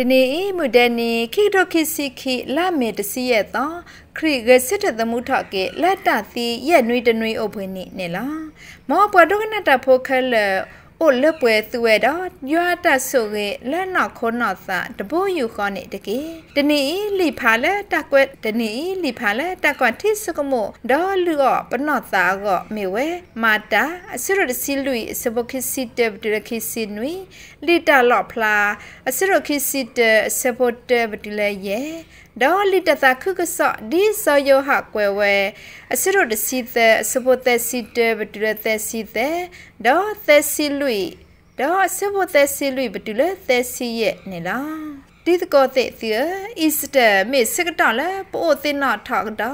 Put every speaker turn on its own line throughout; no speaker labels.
တနေဤမူဒနီခိဒိုခိစီခိလာမေတစီရဲ့သော ခရိကစစ်တသမုထကေလက်တသီရဲ့နွေတနွေအုပ်ဖွင့်နေနေလားမောပဒုကနတဖိုခဲလောအိုလက်ပွဲသူဝဲတော့ညွာတဆုကလက်နော်ခေါနော်စာတဘို့ယူခေါနေတကေတနီလီဖာလက်တက်ကွက်တနီလီဖာလက်တက်ကွက်ထိစကမို့ဒေါ်လူော့ပနော်စာကောမေဝဲမာတာအစရတစီလူီစဘခစီတပ်ဒရခစီနွီလီတာလော့ဖလာအစရခစီတစဘတပ်ဒလယေဒေါ်လီတတာခုကဆော့ဒီဆော်ယိုဟာကွယ်ဝဲအစရတစီသစဘသက်စီတပ်ဒရသက်စီသဒေါ်သက်စီလူရီတော့ဆဘသစီလူဘတူလေသစီရဲ့နေလားတိတကောတဲ့သီအစ်စတမေစကတလာပိုသိနာထကတာ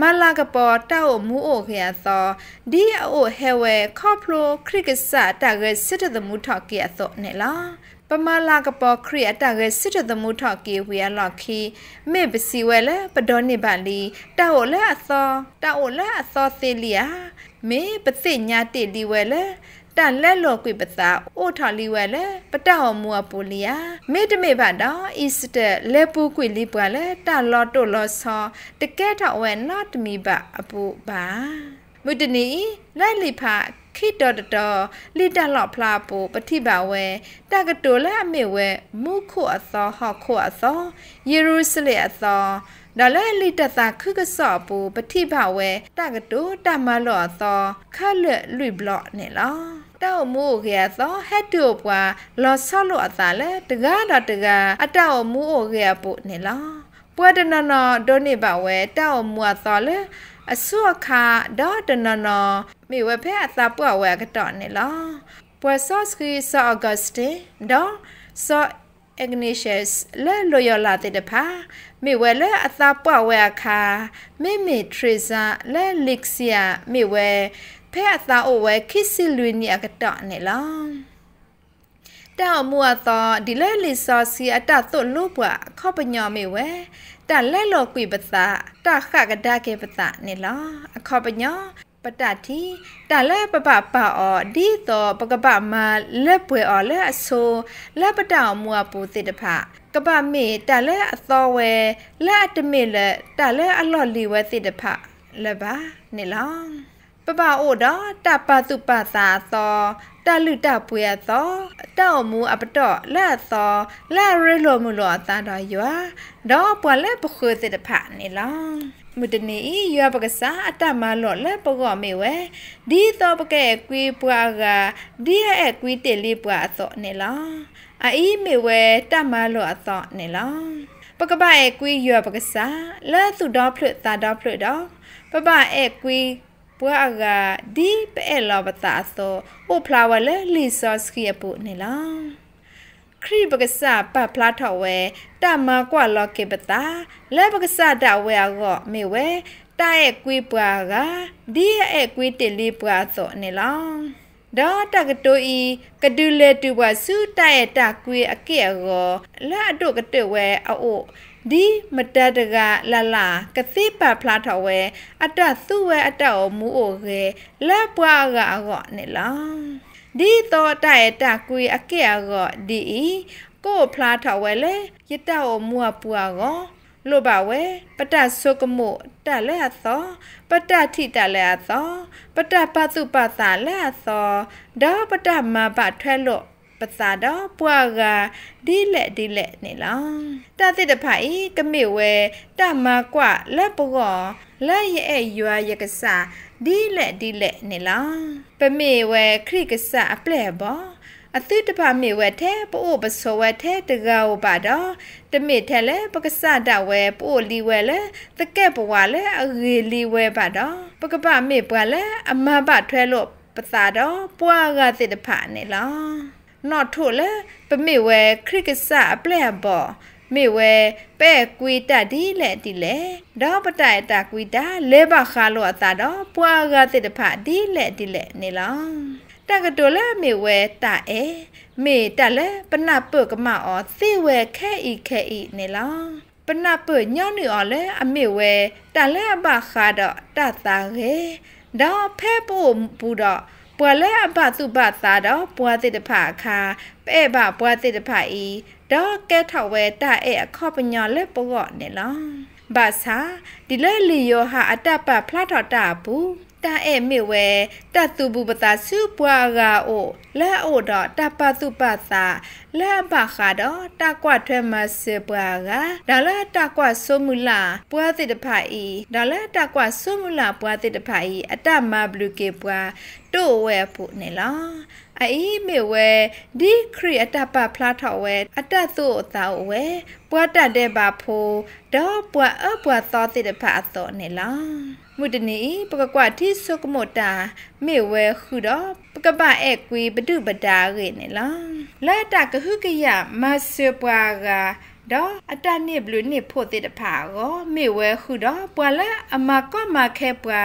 မလာကပေါ်တောက်မူအိုခရသောဒီအိုဟဲဝဲခေါပလိုခရစ်ကစတာကစစ်တသမူထကေသောနေလားပမလာကပေါ်ခရီအတာကစစ်တသမုထကေဝီယလခီမေပစီဝဲလဲပဒေါနိပါလီ တောက်လဲအသော တောက်လဲအသောသေလီယာမေပသိညာတိလီဝဲလဲတန်လက်လော်ကွေပသာအိုထာလီဝဲလေပတဟောမူအပူလီယာမေတမေဖတ်တော့အစ်စတလေပူကွေလီပွာလေတန်လော်တိုလော်ဆောတကဲထောက်ဝဲနော်တမီပါအပူပါမုတနီလိုက်လီဖာခိတော်တော်လီတလော့ဖလာပူပတိပါဝဲတကတိုလက်အမေဝဲမုခုအသောဟောခုအသောယေရုရှလင်အသောဒါလည်းလိတတာခึกဆော့ပူပတိဘဝဲတကတူတမလော့သောခက်လွတ်လွိဘလော့နေလောတောက်မို့ခေသောဟက်တူပွာလော်ဆော့လို့အသာလဲတကားတော့တကားအတောက်မို့ခေပုနေလောပွတ်တနနဒိုနေဘဝဲတောက်မို့သောလဲအဆုအခါဒေါ်တနနမိဝဖဲအသာပွတ်ဝဲကတော့နေလောပွတ်ဆော့စကီဆော့အော်ဂတ်စတင်ဒေါ်ဆော့ Ignatius လဲလိုရလာတဲ့တဖာမိဝဲလဲအသာပွားဝဲအခါမိမိ Teresa လဲလစ်ဆီယာမိဝဲဖဲအသာအိုဝဲခစ်စီလွေနီအကတနေလားတောင်မူအသောဒီလဲလီစောစီအတသွတ်လို့ပွားခောပညောမိဝဲတလဲလောကွေပသတခကဒကေပသနေလားအခောပညောပတတိတလပပပအောဒီတော့ပကပမလက်ပွဲအောလက်အဆိုလက်ပတောင်မူအပူတိတဖကပမေတလက်အသောဝဲလက်အတမေလက်တလက်အလော့လီဝဲတိတဖလက်ပါနေလောပပအိုတော့တပတုပသာသောတလူတပွေသောတောက်မူအပတော့လက်သောလက်ရလိုမူလောတန်တော်ယွာတော့ပွာလက်ပခွေတဲ့တဖနေလောမုတနေရပက္ကစားအတမလောလက်ပကောမေဝဲဒီတော့ပကဲကွေးပွာကဒီရဲ့ကွေးတလေးပွာအသောနေလောအီးမေဝဲတမလောအသောနေလောပကပဲကွေးရပက္ကစားလက်သူတော့ဖလွတ်တာတော့ဖလွတ်တော့ပပဲကွေးပွာကဒီပဲလောပတာသောဟိုဖလာဝလဲလီဆော့စကီအပုနေလားခရီပက္ကစပပလာထော်ဝဲတမကွာလောကေပတာလဲပက္ကစတဝဲအောမေဝဲတဲ့ကွေးပွာကဒီရဲ့ကွေးတလေးပွာသောနေလားဒါတကတိုဤကဒူလေတူဘဆူတရဲ့တကွေအကဲ့ရောလာအတုကတဲ့ဝဲအို့ဒီမတတကလလာကသိပါဖလာထော်ဝဲ အတသုဝဲအတအောမူအိုခဲလက်ပွားကတော့နေလားဒီတော့တဲ့တကွေအကဲ့ရောဒီကိုဖလာထော်ဝဲလေရတအောမူအပွားကောလိုပါဝဲပတ္တဆုကမှုတလည်းအသောပတ္တထိတလည်းအသောပတ္တပတုပသလည်းအသောဒါပတ္တမပထွက်လို့ပစာတော့ပွာကဒီလက်ဒီလက်နေလားတတိတဖိုင်ကမေဝဲတမကွလက်ပေါ်လက်ရဲ့ရွာရကစဒီလက်ဒီလက်နေလားပမေဝဲခရိကစအပလက်ဘောအသစ်တပါမေဝဲထဲပို့ပစောဝဲထဲတကောပါတော့တမေထဲလဲပက္ကစတဝဲပို့လီဝဲလဲတကက်ဘဝလဲအဂေလီဝဲပါတော့ပကပမေပွားလဲအမဘထွဲလို့ပသာတော့ပွားကသစ်တဖာနေလားနော်ထုတ်လဲပမေဝဲခရစ်ကစအပလက်ဘောမေဝဲပဲ့ကွေတတ်ဒီလက်တီလေတော့ပတိုင်တာကွေတာလဲဘခါလို့အသာတော့ပွားကသစ်တဖာဒီလက်တီလက်နေလားတကတိုလာမေဝဲတာအဲမေတလဲပနပုကမအောသေဝဲခဲဤခဲဤနေလားပနပုညောနီအောလဲအမေဝဲတလဲအပခါတော့တသာရေတော့ဖဲပို့ဘူးတော့ပွာလဲအပသူပသာတော့ပွာတိတဖအခါပဲ့ဘပွာတိတဖဤတော့ကဲထောက်ဝဲတအဲ့အခော့ပညာလဲပေါ့နေလားဘာသာဒီလဲလီယောဟာအတပဖလာထော်တာဘူးတာဧမေဝဲတတုပုပတာစုပွာဂါအိုလာအိုတော့တပတုပတာလာဘခါတော့တကွထွဲမစပွာဂါဒါလာတကွဆုမူလာပွာတိတဖာဤဒါလာတကွဆုမူလာပွာတိတဖာဤအတမဘလူကေပွာတို့ဝဲဖို့နေလားအေးမေဝဲဒီခရီအတပဖလားထော်ဝဲအတသို့အသာဝဲပွားတတ်တဲ့ပါဖိုးတော့ပွားအပွားသောတိတဖအတော်နေလားมุตนีปกกว่าที่สุกโมตาเมเวคือดอปกบะเอกวีบดุบดาเรเนล่ะและตากะฮึกะยะมาเซปรากาဒေါ်အတနိဘလူနိဖို့တေတဖာရောမေဝဲခုတော့ပွာလာအမကောမခဲပွာ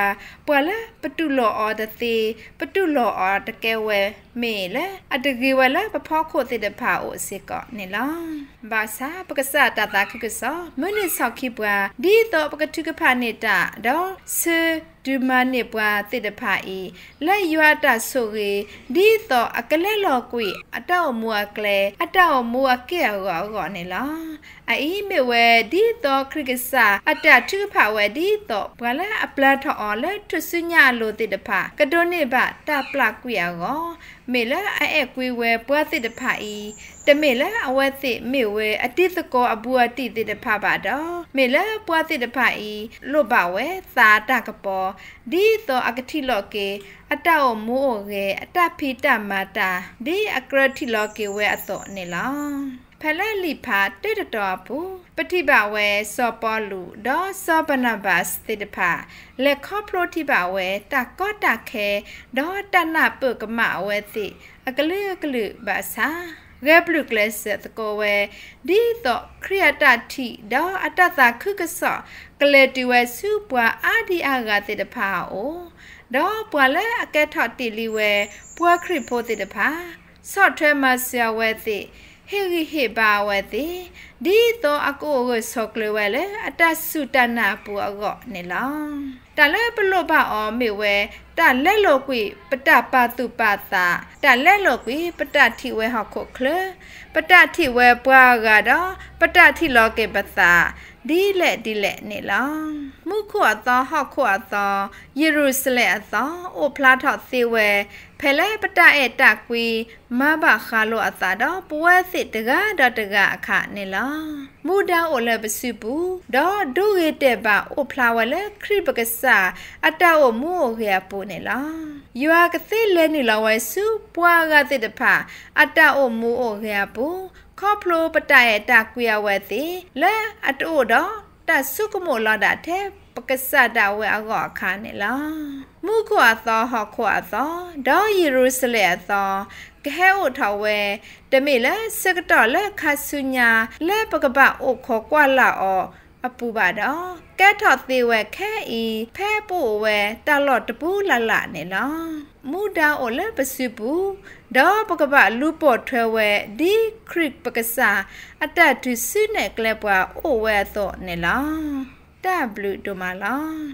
ပွာလာပတုလောအော်တသိပတုလောအော်တကဲဝဲမေလေအတကေဝဲလာပဖောခုတေတဖာအိုစစ်ကောနိလောဘာသာပက္ကစတတာခက္ကစမနိဆောက်ခိပွာဒီတော့ပကတုကဖာနေတာဒေါ်ဆဒူမာနစ်ပွားတိတဖာဤလက်ရွတ်တဆုကေဒီတော့အကလက်လော်ကွေအတောက်မူအကလေအတောက်မူအကေရောရောနေလားအေးမေဝဲဒီတော့ခရကစာ အတထုဖာဝဲဒီတော့ဘလာအပလတ်ထော်အော်လက်ထွဆုညာလိုတိတဖာကဒိုနိဘတာပလကွေရောမေလာအဲကွေဝဲပွားစစ်တဖာဤတမေလာအဝတ်စစ်မေဝဲအတိစကောအပူအတိတိတဖာပါတော့မေလာပွားစစ်တဖာဤလွတ်ပါဝဲသာတကပေါ်ဒီသောအကတိလောကေအတောမိုးအိုကေအတဖိတမတာဒီအကရတိလောကေဝဲအသောနေလောဖလက်လီဖာတိတတော်ဘူးပတိပါဝဲစောပေါ်လူဒေါ်စောပနဘတ်တိတဖာလက်ခေါပလိုတိပါဝဲတကောတခဲဒေါ်တနပုကမဝဲတိအကလေကလေဘာသာရပလူကလစ်သကောဝဲဒီတော့ခရီယတာတိဒေါ်အတတခုကဆော့ကလေတီဝဲစူပွာအာဒီအာဂတိတဖာအိုဒေါ်ပွာလဲအကဲထော့တိလီဝဲပွာခရီဖိုတိတဖာဆော့ထွဲမဆယဝဲတိဟိဟိဘာဝတိဒီတော့အကိုကိုဆော့ကလဝဲလေအတဆုတနာပူအော့နေလောတလဲပလို့ပါအောမေဝဲတလက်လောကွေပတပတုပတာတလက်လောကွေပတတိဝဲဟခုခလပတတိဝဲပွားကတော့ပတတိလောကေပသာဒီလက်ဒီလက်နေလောမုခုအသောဟခုအသောယေရုရှလင်အသောအိုဖလားထော့စေဝဲဖဲလဲပတဧတကွေမဘခါလောအသာတော့ပွဲစစ်တကားတော့တကားအခနေလောမူဒန်အိုလပစုပူဒေါ်ဒုရတဲ့ပါအိုဖလာဝလဲခရစ်ပက္ကဆာအတဝမူဟေပူနေလားယွာကသိလဲနေလဝဲစုပွာကသိတဖာအတအိုမူအိုဟေပူခေါပလိုပတရဲ့တကွေဝဲသိလဲအတို့တော့တဆုကမောလာတာတဲ့ပက္ကစတာဝဲအကောအခါနေလားမုခွာသောဟခွာသောဒေါ်ယေရုရှလင်သောကဟဲအိုထော်ဝဲတမေလဲစကတော်လဲခါဆုညာလဲပကပအိုခေါ်ကွာလာအောအပူပါတော့ကဲထော်သေးဝဲခဲဤဖဲပို့ဝဲတလော့တပူလလနဲ့လောမူဒါအိုလဲပစီဘူးဒေါ်ပကပလူပို့ထွဲဝဲဒီခရစ်ပက္ကစာအတက်ဒူစီနဲ့ကလပွားအိုဝဲတော့နဲ့လော W တို့မလား